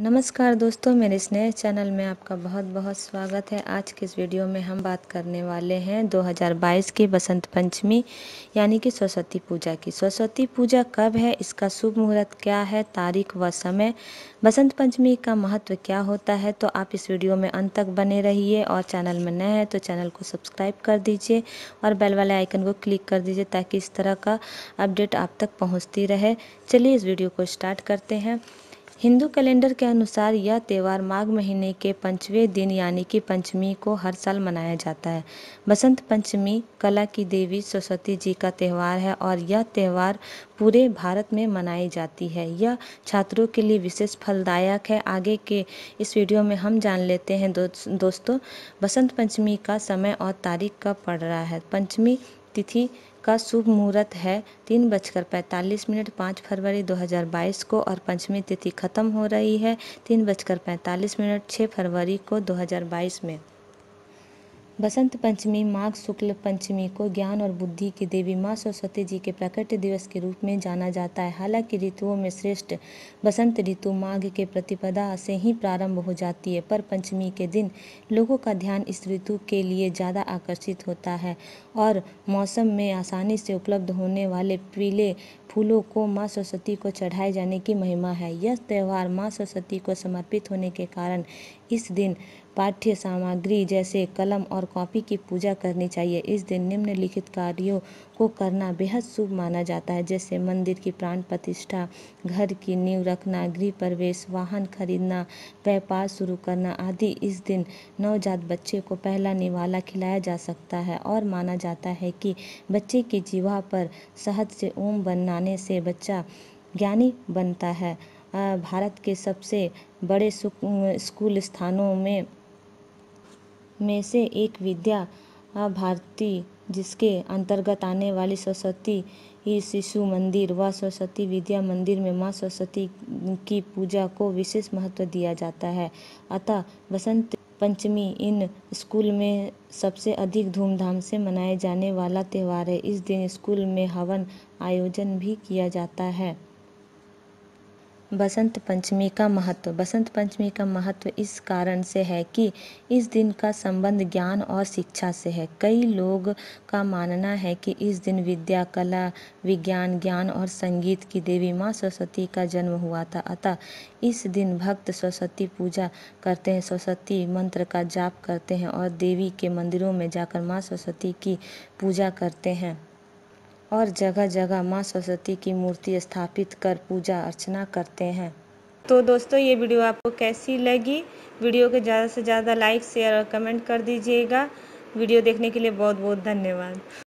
नमस्कार दोस्तों मेरे स्नेह चैनल में आपका बहुत बहुत स्वागत है आज के इस वीडियो में हम बात करने वाले हैं 2022 की बसंत पंचमी यानी कि सरस्वती पूजा की सरस्वती पूजा कब है इसका शुभ मुहूर्त क्या है तारीख व समय बसंत पंचमी का महत्व क्या होता है तो आप इस वीडियो में अंत तक बने रहिए और चैनल में नए हैं तो चैनल को सब्सक्राइब कर दीजिए और बेल वाले आइकन को क्लिक कर दीजिए ताकि इस तरह का अपडेट आप तक पहुँचती रहे चलिए इस वीडियो को स्टार्ट करते हैं हिंदू कैलेंडर के अनुसार यह त्यौहार माघ महीने के पंचवें दिन यानी कि पंचमी को हर साल मनाया जाता है बसंत पंचमी कला की देवी सरस्वती जी का त्यौहार है और यह त्यौहार पूरे भारत में मनाई जाती है यह छात्रों के लिए विशेष फलदायक है आगे के इस वीडियो में हम जान लेते हैं दो, दोस्तों बसंत पंचमी का समय और तारीख कब पड़ रहा है पंचमी तिथि का शुभ मुहूर्त है तीन बजकर पैंतालीस मिनट पाँच फरवरी 2022 को और पंचमी तिथि खत्म हो रही है तीन बजकर पैंतालीस मिनट छः फरवरी को 2022 में बसंत पंचमी माघ शुक्ल पंचमी को ज्ञान और बुद्धि की देवी माँ सरस्वती जी के प्रकट दिवस के रूप में जाना जाता है हालांकि ऋतुओं में श्रेष्ठ बसंत ऋतु माघ के प्रतिपदा से ही प्रारंभ हो जाती है पर पंचमी के दिन लोगों का ध्यान इस ऋतु के लिए ज़्यादा आकर्षित होता है और मौसम में आसानी से उपलब्ध होने वाले पीले फूलों को माँ सरस्वती को चढ़ाए जाने की महिमा है यह त्यौहार माँ सरस्वती को समर्पित होने के कारण इस दिन पाठ्य सामग्री जैसे कलम और कॉपी की पूजा करनी चाहिए इस दिन निम्नलिखित कार्यों को करना बेहद शुभ माना जाता है जैसे मंदिर की प्राण प्रतिष्ठा घर की नींव रखना गृह प्रवेश वाहन खरीदना व्यापार शुरू करना आदि इस दिन नवजात बच्चे को पहला निवाला खिलाया जा सकता है और माना जाता है कि बच्चे की जीवा पर शहद से ओम बनाने से बच्चा ज्ञानी बनता है भारत के सबसे बड़े स्कूल स्थानों में में से एक विद्या भारती जिसके अंतर्गत आने वाली सरस्वती शिशु मंदिर व सरस्वती विद्या मंदिर में माँ सरस्वती की पूजा को विशेष महत्व दिया जाता है अतः बसंत पंचमी इन स्कूल में सबसे अधिक धूमधाम से मनाए जाने वाला त्यौहार है इस दिन स्कूल में हवन आयोजन भी किया जाता है बसंत पंचमी का महत्व बसंत पंचमी का महत्व इस कारण से है कि इस दिन का संबंध ज्ञान और शिक्षा से है कई लोग का मानना है कि इस दिन विद्या कला विज्ञान ज्ञान और संगीत की देवी माँ सरस्वती का जन्म हुआ था अतः इस दिन भक्त सरस्वती पूजा करते हैं सरस्वती मंत्र का जाप करते हैं और देवी के मंदिरों में जाकर माँ सरस्वती की पूजा करते हैं और जगह जगह माँ सरस्वती की मूर्ति स्थापित कर पूजा अर्चना करते हैं तो दोस्तों ये वीडियो आपको कैसी लगी वीडियो को ज़्यादा से ज़्यादा लाइक शेयर और कमेंट कर दीजिएगा वीडियो देखने के लिए बहुत बहुत धन्यवाद